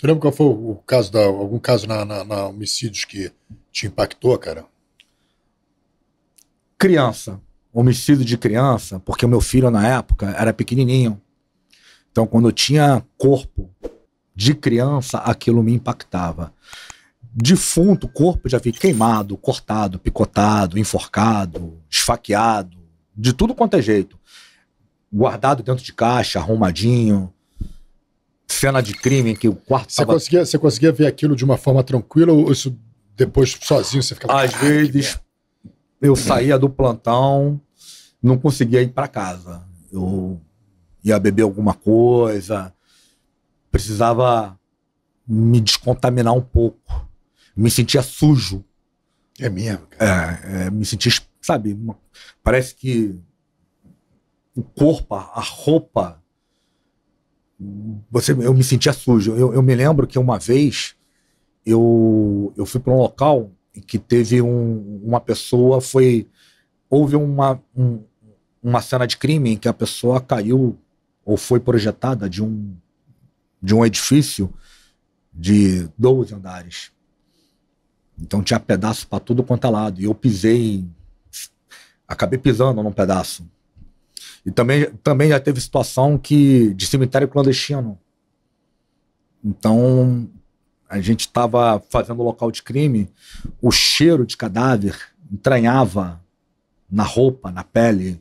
Tu lembra qual foi o caso da, algum caso na, na, na homicídios que te impactou, cara? Criança. Homicídio de criança, porque o meu filho na época era pequenininho. Então, quando eu tinha corpo de criança, aquilo me impactava. Defunto, corpo já vi queimado, cortado, picotado, enforcado, esfaqueado, de tudo quanto é jeito. Guardado dentro de caixa, arrumadinho cena de crime que o quarto você tava... conseguia Você conseguia ver aquilo de uma forma tranquila ou isso depois sozinho você ficava... Às vezes eu saía do plantão, não conseguia ir para casa. Eu ia beber alguma coisa, precisava me descontaminar um pouco. Me sentia sujo. É mesmo? É, é, me sentia, sabe, uma... parece que o corpo, a roupa você, eu me sentia sujo. Eu, eu me lembro que uma vez eu, eu fui para um local em que teve um, uma pessoa foi houve uma, um, uma cena de crime em que a pessoa caiu ou foi projetada de um de um edifício de 12 andares. Então tinha pedaço para tudo quanto é lado. E eu pisei, acabei pisando num pedaço. E também, também já teve situação que de cemitério clandestino. Então, a gente estava fazendo local de crime, o cheiro de cadáver entranhava na roupa, na pele.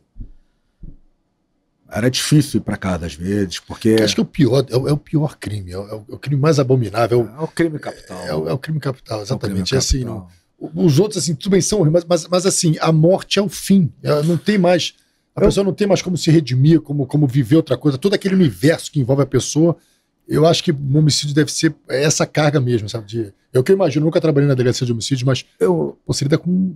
Era difícil ir para casa às vezes, porque. Eu acho que é o pior, é o, é o pior crime, é o, é o, é crime mais abominável. É o, crime capital. É, é, é o, crime capital, exatamente. É, crime assim, capital. assim. Não, os outros, assim, tudo bem, são mas, mas, mas assim, a morte é o fim. não tem mais a eu... pessoa não tem mais como se redimir, como, como viver outra coisa. Todo aquele universo que envolve a pessoa, eu acho que o homicídio deve ser essa carga mesmo, sabe? De, é eu que imagino, nunca trabalhei na delegacia de homicídios, mas eu, você lida com o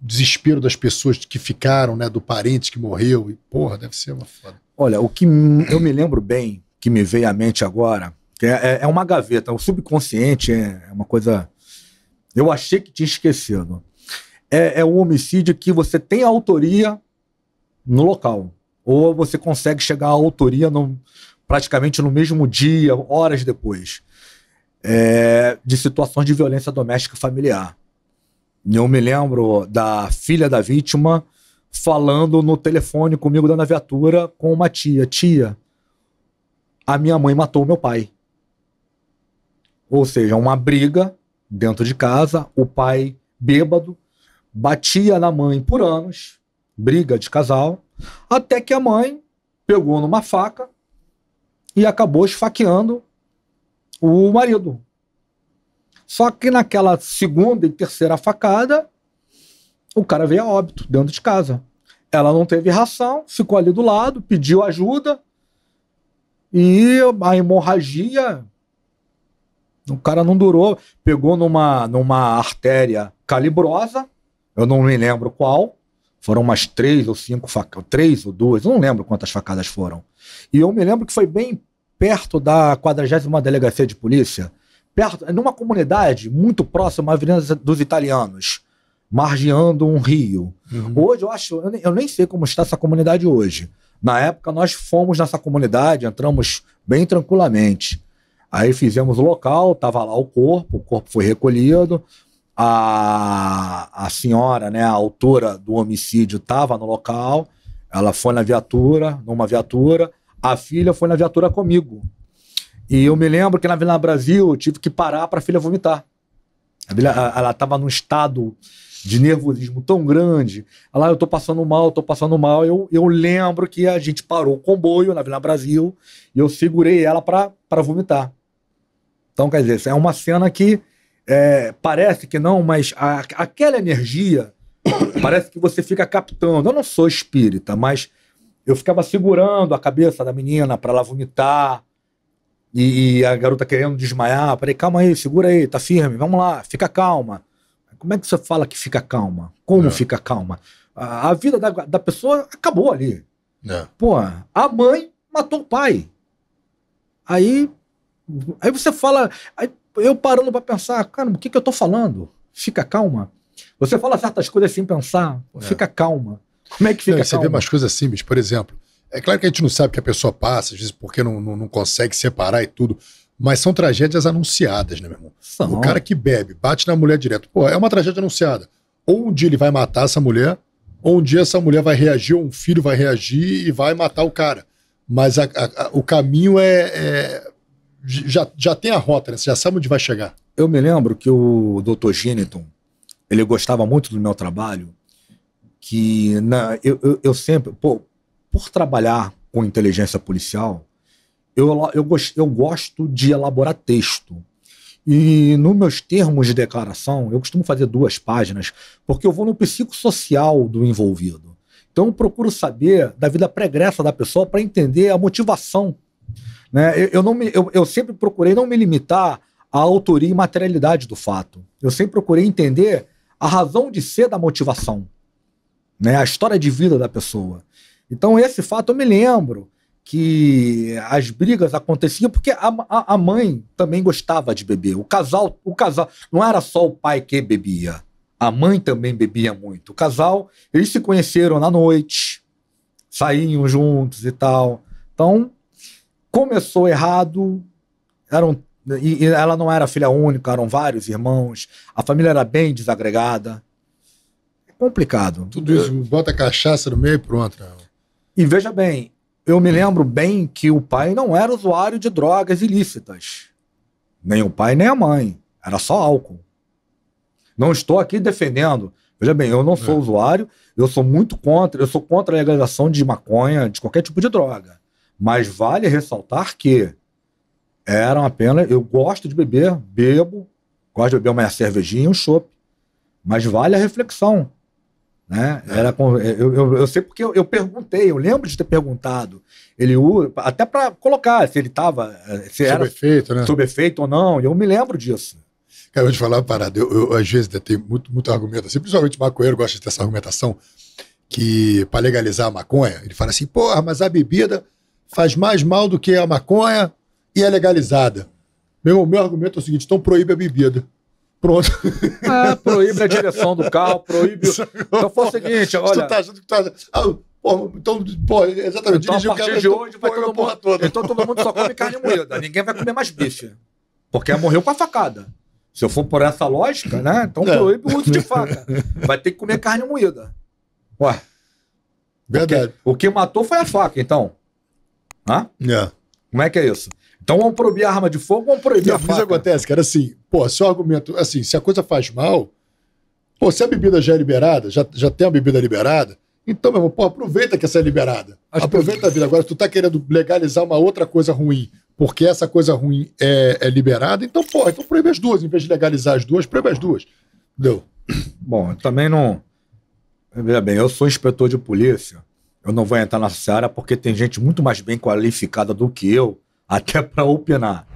desespero das pessoas que ficaram, né? Do parente que morreu. E, porra, deve ser uma foda. Olha, o que eu me lembro bem, que me veio à mente agora, que é, é, é uma gaveta. O subconsciente é, é uma coisa. Eu achei que tinha esquecido. É, é um homicídio que você tem autoria no local. Ou você consegue chegar à autoria no, praticamente no mesmo dia, horas depois, é, de situações de violência doméstica familiar. Eu me lembro da filha da vítima falando no telefone comigo da viatura com uma tia: Tia, a minha mãe matou meu pai. Ou seja, uma briga dentro de casa, o pai bêbado batia na mãe por anos briga de casal, até que a mãe pegou numa faca e acabou esfaqueando o marido. Só que naquela segunda e terceira facada, o cara veio a óbito dentro de casa. Ela não teve ração, ficou ali do lado, pediu ajuda e a hemorragia. O cara não durou, pegou numa, numa artéria calibrosa, eu não me lembro qual, foram umas três ou cinco facadas, três ou duas, não lembro quantas facadas foram. E eu me lembro que foi bem perto da 41 Delegacia de Polícia, perto, numa comunidade muito próxima à Avenida dos Italianos, margeando um rio. Uhum. Hoje eu acho, eu nem, eu nem sei como está essa comunidade hoje. Na época nós fomos nessa comunidade, entramos bem tranquilamente. Aí fizemos o local, estava lá o corpo, o corpo foi recolhido, a, a senhora, né, a autora do homicídio, estava no local, ela foi na viatura, numa viatura, a filha foi na viatura comigo. E eu me lembro que na Vila Brasil eu tive que parar para a filha vomitar. Ela estava num estado de nervosismo tão grande. Ela, eu tô passando mal, tô passando mal. Eu, eu lembro que a gente parou o comboio na Vila Brasil e eu segurei ela para vomitar. Então, quer dizer, é uma cena que é, parece que não, mas a, aquela energia parece que você fica captando. Eu não sou espírita, mas eu ficava segurando a cabeça da menina para ela vomitar. E, e, a garota querendo desmaiar. Falei, calma aí, segura aí, tá firme, vamos lá, fica calma. Como é que você fala que fica calma? Como é. fica calma? A, a vida da, da, pessoa acabou ali. É. Pô, a mãe matou o pai. Aí, aí você fala. Aí, eu parando para pensar, cara, o que, que eu tô falando? Fica calma. Você fala certas coisas sem pensar, é. fica calma. Como é que fica não, Você vê umas coisas simples, por exemplo. É claro que a gente não sabe o que a pessoa passa, às vezes porque não, não, não consegue separar e tudo. Mas são tragédias anunciadas, né, meu irmão? São. O cara que bebe, bate na mulher direto. Pô, é uma tragédia anunciada. Ou um dia ele vai matar essa mulher, ou um dia essa mulher vai reagir, ou um filho vai reagir e vai matar o cara. Mas a, a, a, o caminho é, é já, já tem a rota, né? Você já sabe onde vai chegar. Eu me lembro que o Dr. Geniton, ele gostava muito do meu trabalho, que na, eu, eu, eu sempre, pô, por trabalhar com inteligência policial, eu, eu, eu gosto de elaborar texto. E nos meus termos de declaração, eu costumo fazer duas páginas, porque eu vou no psicossocial do envolvido. Então, eu procuro saber da vida pregressa da pessoa para entender a motivação né? Eu, eu não me, eu, eu sempre procurei não me limitar à autoria e materialidade do fato. Eu sempre procurei entender a razão de ser da motivação, né? a história de vida da pessoa. Então, esse fato eu me lembro que as brigas aconteciam porque a, a, a, mãe também gostava de beber. O casal, o casal não era só o pai que bebia. A mãe também bebia muito. O casal, eles se conheceram na noite, saíam juntos e tal. Então, começou errado, eram, e, e ela não era filha única, eram vários irmãos, a família era bem desagregada. É complicado. Tudo isso, bota cachaça no meio e pronto. Né? E veja bem, eu me lembro bem que o pai não era usuário de drogas ilícitas. Nem o pai, nem a mãe. Era só álcool. Não estou aqui defendendo. Veja bem, eu não sou é. usuário, eu sou muito contra, eu sou contra a legalização de maconha, de qualquer tipo de droga. Mas vale ressaltar que eram apenas. Eu gosto de beber, bebo, gosto de beber uma cervejinha e um chopp. Mas vale a reflexão. Né? É. Era, eu, eu, eu sei porque eu, eu, perguntei, eu lembro de ter perguntado. Ele até para colocar se ele estava. Eh, se sob efeito, né? Sob efeito ou não. Eu me lembro disso. Cara, eu vou te falar uma parada. Eu, às vezes tenho muito, muito argumento assim, principalmente maconheiro gosta dessa argumentação que para legalizar a maconha, ele fala assim, porra, mas a bebida faz mais mal do que a maconha e é legalizada. Meu, meu argumento é o seguinte: então proíbe a bebida. Pronto. É, proíbe a direção do carro, proíbe. Então foi o seguinte: olha. Tu tá achando que tá. Ah, então, exatamente. Então, a partir de hoje vai todo mundo, toda. Então todo mundo só come carne moída. Ninguém vai comer mais bife. Porque morreu com a facada. Se eu for por essa lógica, né? Então é. proíbe o uso de faca. Vai ter que comer carne moída. Ué. Verdade. O que, o que matou foi a faca, então. Hã? É. Como é que é isso? Então vamos proibir a arma de fogo, vamos proibir não, a faca. Isso acontece, cara, assim, pô, seu argumento, assim, se a coisa faz mal, pô, se a bebida já é liberada, já, já tem a bebida liberada, então, meu irmão, pô, aproveita que essa é liberada. Acho aproveita que... a vida. Agora, se tu tá querendo legalizar uma outra coisa ruim, porque essa coisa ruim é, é liberada, então, pô, então proíbe as duas. Em vez de legalizar as duas, proíbe as duas. Entendeu? Bom, também não... Veja bem, eu sou inspetor de polícia eu não vou entrar nessa área porque tem gente muito mais bem qualificada do que eu até para opinar.